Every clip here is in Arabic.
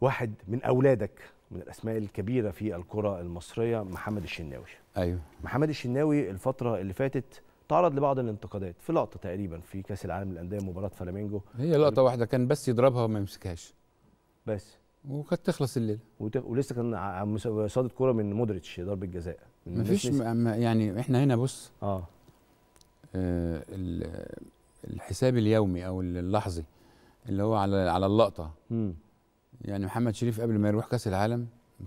واحد من اولادك من الاسماء الكبيره في الكره المصريه محمد الشناوي ايوه محمد الشناوي الفتره اللي فاتت تعرض لبعض الانتقادات في لقطه تقريبا في كاس العالم للانديه مباراه فلامينجو هي لقطه واحده كان بس يضربها وما يمسكهاش بس وكانت تخلص الليله وت... ولسه كان صادت كوره من مودريتش ضربه جزاء مفيش م... يعني احنا هنا بص اه, آه الحساب اليومي او اللحظي اللي هو على على اللقطه م. يعني محمد شريف قبل ما يروح كاس العالم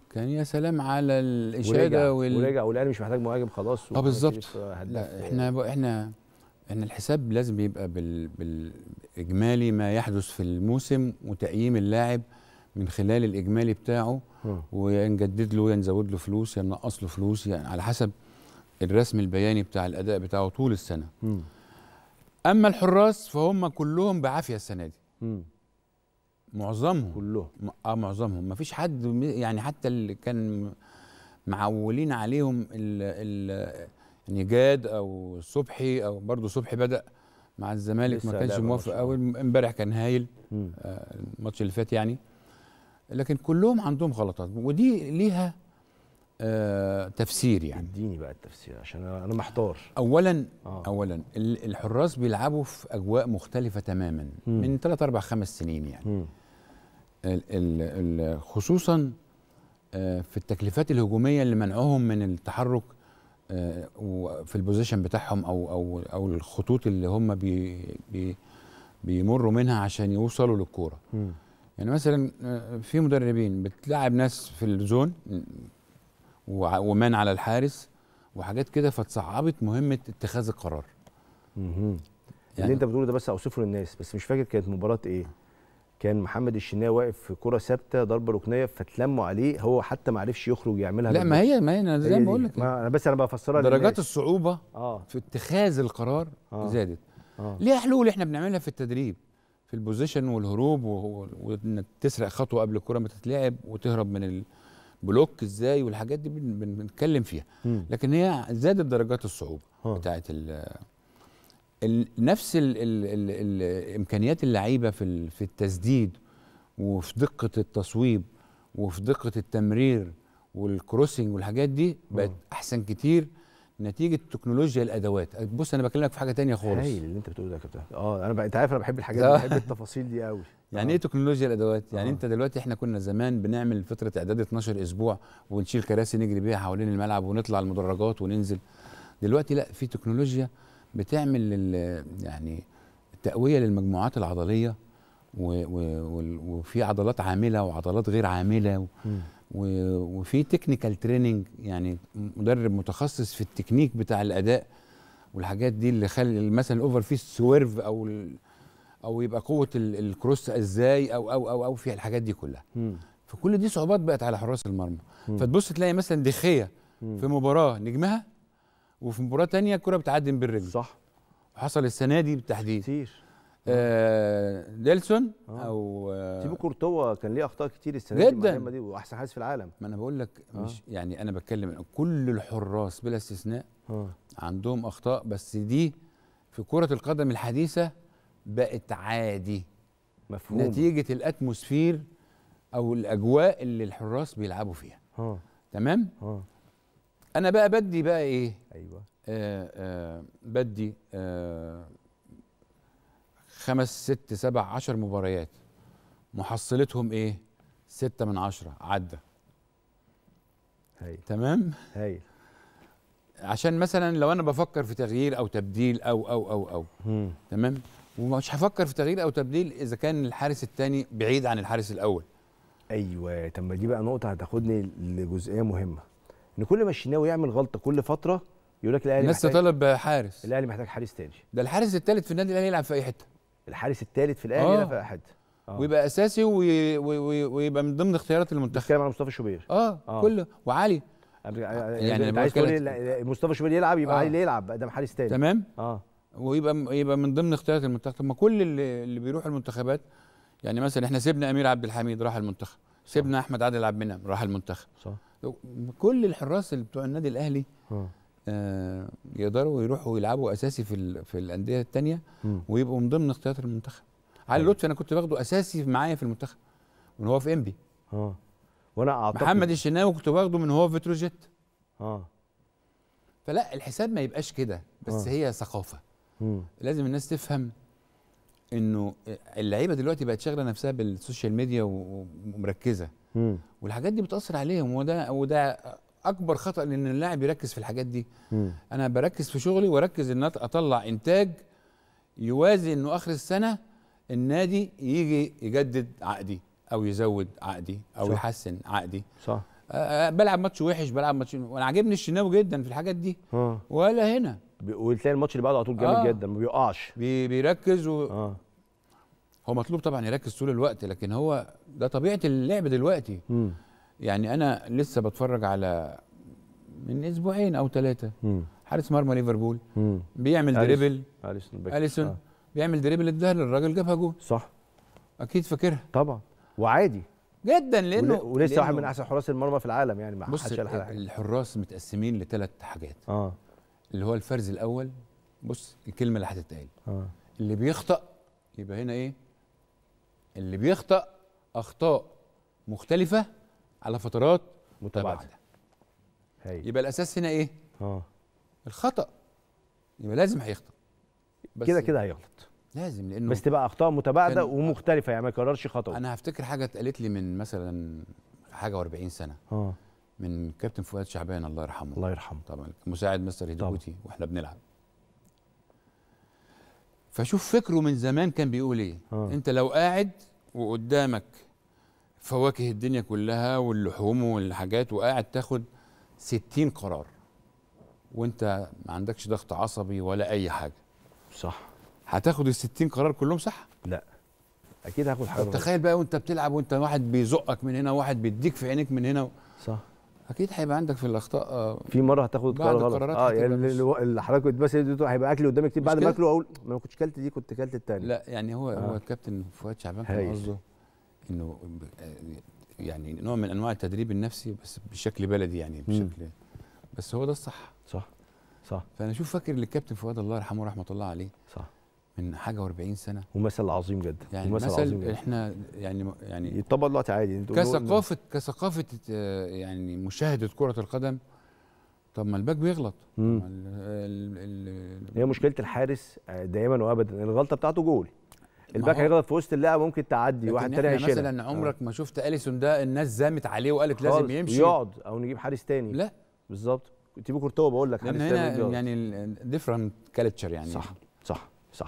كان يا سلام على الاشاده ورجع وال... ورجع والاهلي مش محتاج مهاجم خلاص اه بالظبط لا احنا يعني. ب... احنا احنا الحساب لازم يبقى بال... بالاجمالي ما يحدث في الموسم وتقييم اللاعب من خلال الاجمالي بتاعه ونجدد له يا نزود له فلوس يا ننقص له فلوس يعني على حسب الرسم البياني بتاع الاداء بتاعه طول السنه م. اما الحراس فهم كلهم بعافيه السنه دي م. معظمهم كلهم اه معظمهم ما فيش حد يعني حتى اللي كان معولين عليهم ال ال نجاد او صبحي او برضه صبحي بدا مع الزمالك ما كانش موافق قوي امبارح كان هايل آه، الماتش اللي فات يعني لكن كلهم عندهم غلطات ودي ليها آه تفسير يعني اديني بقى التفسير عشان انا محتار اولا آه. اولا الحراس بيلعبوا في اجواء مختلفه تماما مم. من 3 4 5 سنين يعني مم. خصوصا آه، في التكليفات الهجوميه اللي منعهم من التحرك آه، في البوزيشن بتاعهم او او او الخطوط اللي هم بي بي بيمروا منها عشان يوصلوا للكوره يعني مثلا آه، في مدربين بتلعب ناس في الزون ومان على الحارس وحاجات كده فتصعبت مهمه اتخاذ القرار يعني اللي انت بتقوله ده بس اوصفه للناس بس مش فاكر كانت مباراه ايه كان محمد الشناوي واقف في كره ثابته ضربه ركنيه فتلموا عليه هو حتى ما عرفش يخرج يعملها لا ما هي ما هي انا زي ما إيه، إيه، بقول إيه. لك انا بس انا بفسرها درجات الصعوبه آه. في اتخاذ القرار آه. زادت آه. ليها حلول احنا بنعملها في التدريب في البوزيشن والهروب وانك تسرق خطوه قبل الكره ما تتلعب وتهرب من البلوك ازاي والحاجات دي بنتكلم فيها م. لكن هي زادت درجات الصعوبه آه. بتاعت نفس ال ال ال امكانيات اللعيبه في في التسديد وفي دقه التصويب وفي دقه التمرير والكروسنج والحاجات دي بقت احسن كتير نتيجه تكنولوجيا الادوات بص انا بكلمك في حاجه تانية خالص هايل اللي انت بتقوله ده يا كابتن اه انا انت عارف انا بحب الحاجات دي بحب التفاصيل دي قوي يعني آه. ايه تكنولوجيا الادوات يعني أوه. انت دلوقتي احنا كنا زمان بنعمل فتره اعداد 12 اسبوع ونشيل كراسي نجري بيها حوالين الملعب ونطلع المدرجات وننزل دلوقتي لا في تكنولوجيا بتعمل يعني تقويه للمجموعات العضليه وفي عضلات عامله وعضلات غير عامله وفي تكنيكال تريننج يعني مدرب متخصص في التكنيك بتاع الاداء والحاجات دي اللي خلي مثلا الاوفر فيس سويرف او او يبقى قوه الكروس ازاي او او او او في الحاجات دي كلها فكل دي صعوبات بقت على حراس المرمى فتبص تلاقي مثلا دخيه في مباراه نجمها وفي مباراه تانية الكره بتعدي بالرجل صح حصل السنه دي بالتحديد كتير آه نيلسون آه. او آه تيبو كورتوا كان ليه اخطاء كتير السنه جدا. دي دي واحسن حارس في العالم ما انا بقول لك آه. مش يعني انا بتكلم كل الحراس بلا استثناء أوه. عندهم اخطاء بس دي في كره القدم الحديثه بقت عادي مفهوم نتيجه الاتموسفير او الاجواء اللي الحراس بيلعبوا فيها أوه. تمام آه. انا بقى بدي بقى ايه ايوه آه آه بدي آه خمس ست سبع عشر مباريات محصلتهم ايه ستة من عشرة عدى هاي. تمام هاي. عشان مثلا لو انا بفكر في تغيير او تبديل او او او او م. تمام ومش هفكر في تغيير او تبديل اذا كان الحارس الثاني بعيد عن الحارس الاول ايوه طب ما دي بقى نقطه هتاخدني لجزئيه مهمه ان كل ما الشناوي يعمل غلطه كل فتره يقول لك الاهلي لسه طالب حارس الاهلي محتاج حارس تاني ده الحارس الثالث في النادي الاهلي يلعب في اي حته الحارس الثالث في الاهلي آه. يلعب في اي حته آه. ويبقى اساسي وي... وي... وي... ويبقى من ضمن اختيارات المنتخب كلام على مصطفى شوبير اه, آه. كله وعلي يعني انت عايز تقول إيه؟ مصطفى شوبير يلعب يبقى آه. علي يلعب ده حارس تاني تمام اه ويبقى يبقى من ضمن اختيارات المنتخب ما كل اللي, اللي بيروح المنتخبات يعني مثلا احنا سيبنا امير عبد الحميد راح المنتخب سيبنا احمد عادل عبد المنعم راح المنتخب صح كل الحراس اللي بتوع النادي الاهلي اه, آه، يقدروا يروحوا يلعبوا اساسي في في الانديه الثانيه ويبقوا من ضمن اختيارات المنتخب علي لطفي انا كنت باخده اساسي معايا في المنتخب من هو في انبي اه وانا اعتقد محمد الشناوي كنت باخده من هو في تروجيت اه فلا الحساب ما يبقاش كده بس آه. هي ثقافه مم. لازم الناس تفهم انه اللعيبه دلوقتي بقت شاغله نفسها بالسوشيال ميديا ومركزه والحاجات دي بتاثر عليهم وده وده اكبر خطا لان اللاعب يركز في الحاجات دي مم. انا بركز في شغلي واركز ان اطلع انتاج يوازي انه اخر السنه النادي يجي يجدد عقدي او يزود عقدي او صح. يحسن عقدي صح أه بلعب ماتش وحش بلعب ماتش وانا عاجبني الشناوي جدا في الحاجات دي ها. آه. ولا هنا وتلاقي الماتش اللي بعده على طول جامد آه. جدا ما بيقعش بي بيركز و... آه. هو مطلوب طبعا يركز طول الوقت لكن هو ده طبيعه اللعب دلوقتي م. يعني انا لسه بتفرج على من اسبوعين او ثلاثه حارس مرمى ليفربول م. بيعمل دريبل اليسون اليسون آه. بيعمل دريبل الظهر للراجل جابها جول صح اكيد فاكرها طبعا وعادي جدا لانه ولسه واحد من احسن حراس المرمى في العالم يعني ما بص الحراس متقسمين لثلاث حاجات اه اللي هو الفرز الاول بص الكلمه اللي هتتقال آه. اللي بيخطأ يبقى هنا ايه اللي بيخطأ اخطاء مختلفه على فترات متباعده يبقى الاساس هنا ايه اه الخطأ يبقى لازم هيخطأ كده كده هيغلط لازم لانه بس تبقى اخطاء متباعده ومختلفه يعني ما يكررش خطا انا هفتكر حاجه اتقالت لي من مثلا حاجه و40 سنه اه من كابتن فؤاد شعبان الله يرحمه الله يرحمه طبعا مساعد مستر هيدوتي واحنا بنلعب فشوف فكره من زمان كان بيقول ايه آه. انت لو قاعد وقدامك فواكه الدنيا كلها واللحوم والحاجات وقاعد تاخد 60 قرار وانت ما عندكش ضغط عصبي ولا اي حاجه صح هتاخد ال 60 قرار كلهم صح لا اكيد هاخد حاجه تخيل بقى وانت بتلعب وانت واحد بيزقك من هنا واحد بيديك في عينيك من هنا صح اكيد هيبقى عندك في الاخطاء آه، في مره هتاخد قرار غلط اه يعني اللي حضرتك بس هيبقى اكل قدامك كتير بعد ما اكله اقول ما كنتش كلت دي كنت كلت الثانيه لا يعني هو آه. هو الكابتن فؤاد شعبان كان قصده انه آه، يعني نوع من انواع التدريب النفسي بس بشكل بلدي يعني بشكل م. بس هو ده الصح صح صح فانا اشوف فاكر للكابتن فؤاد الله يرحمه ورحمه الله عليه صح من حاجه و40 سنه ومثل عظيم جدا يعني مثل عظيم جدا. احنا يعني يعني يتطبق دلوقتي عادي كثقافه كثقافه آه، يعني مشاهده كره القدم طب ما الباك بيغلط هي مشكله الحارس آه، دائما وابدا الغلطه بتاعته جول الباك هيغلط في وسط اللعبه ممكن تعدي واحد تاني هيشيلها مثلا عمرك آه. ما شفت اليسون ده الناس زامت عليه وقالت لازم يمشي يقعد او نجيب حارس تاني لا بالظبط تيبو كورتوا بقول لك حارس تاني يعني ديفرنت كالتشر يعني صح صح 啥？